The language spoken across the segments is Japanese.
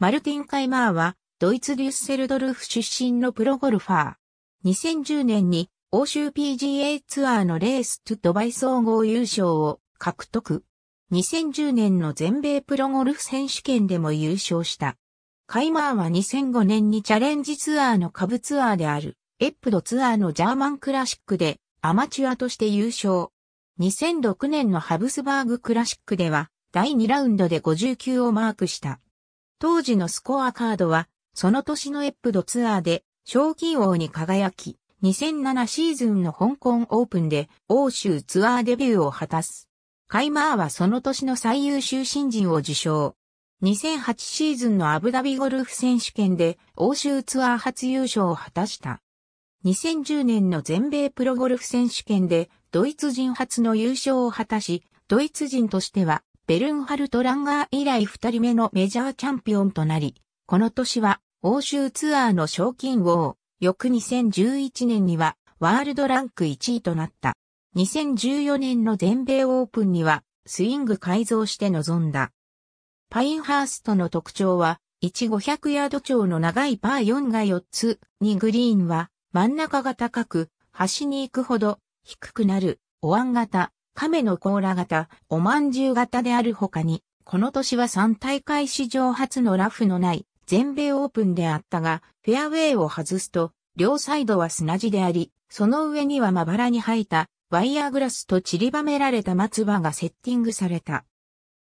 マルティン・カイマーは、ドイツデュッセルドルフ出身のプロゴルファー。2010年に欧州 PGA ツアーのレーストゥドバイ総合優勝を獲得。2010年の全米プロゴルフ選手権でも優勝した。カイマーは2005年にチャレンジツアーの下部ツアーである、エップドツアーのジャーマンクラシックでアマチュアとして優勝。2006年のハブスバーグクラシックでは第2ラウンドで59をマークした。当時のスコアカードは、その年のエップドツアーで、賞金王に輝き、2007シーズンの香港オープンで欧州ツアーデビューを果たす。カイマーはその年の最優秀新人を受賞。2008シーズンのアブダビゴルフ選手権で欧州ツアー初優勝を果たした。2010年の全米プロゴルフ選手権でドイツ人初の優勝を果たし、ドイツ人としてはベルンハルト・ランガー以来二人目のメジャーチャンピオンとなり、この年は欧州ツアーの賞金王、翌2011年にはワールドランク1位となった。2014年の全米オープンにはスイング改造して臨んだ。パインハーストの特徴は、1500ヤード超の長いパー4が4つにグリーンは真ん中が高く、端に行くほど低くなるお椀型亀の甲羅型、おまんじゅう型である他に、この年は3大会史上初のラフのない全米オープンであったが、フェアウェイを外すと、両サイドは砂地であり、その上にはまばらに生えたワイヤーグラスと散りばめられた松葉がセッティングされた。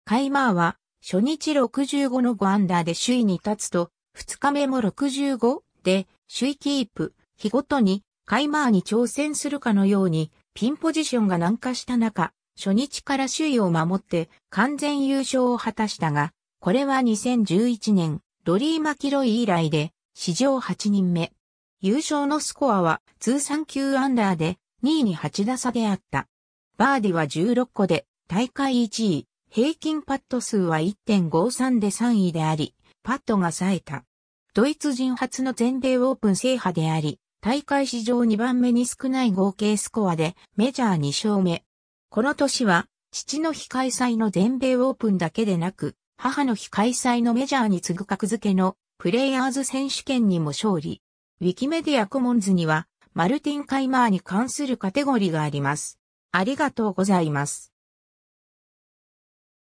カイマーは初日65の5アンダーで首位に立つと、2日目も65で首位キープ、日ごとにカイマーに挑戦するかのようにピンポジションが軟化した中、初日から首位を守って完全優勝を果たしたが、これは2011年、ロリー・マキロイ以来で、史上8人目。優勝のスコアは通算9アンダーで2位に8打差であった。バーディは16個で大会1位、平均パット数は1.53で3位であり、パットが冴えた。ドイツ人初の全米オープン制覇であり、大会史上2番目に少ない合計スコアでメジャー2勝目。この年は、父の日開催の全米オープンだけでなく、母の日開催のメジャーに次ぐ格付けのプレイヤーズ選手権にも勝利。ウィキメディアコモンズには、マルティン・カイマーに関するカテゴリーがあります。ありがとうございます。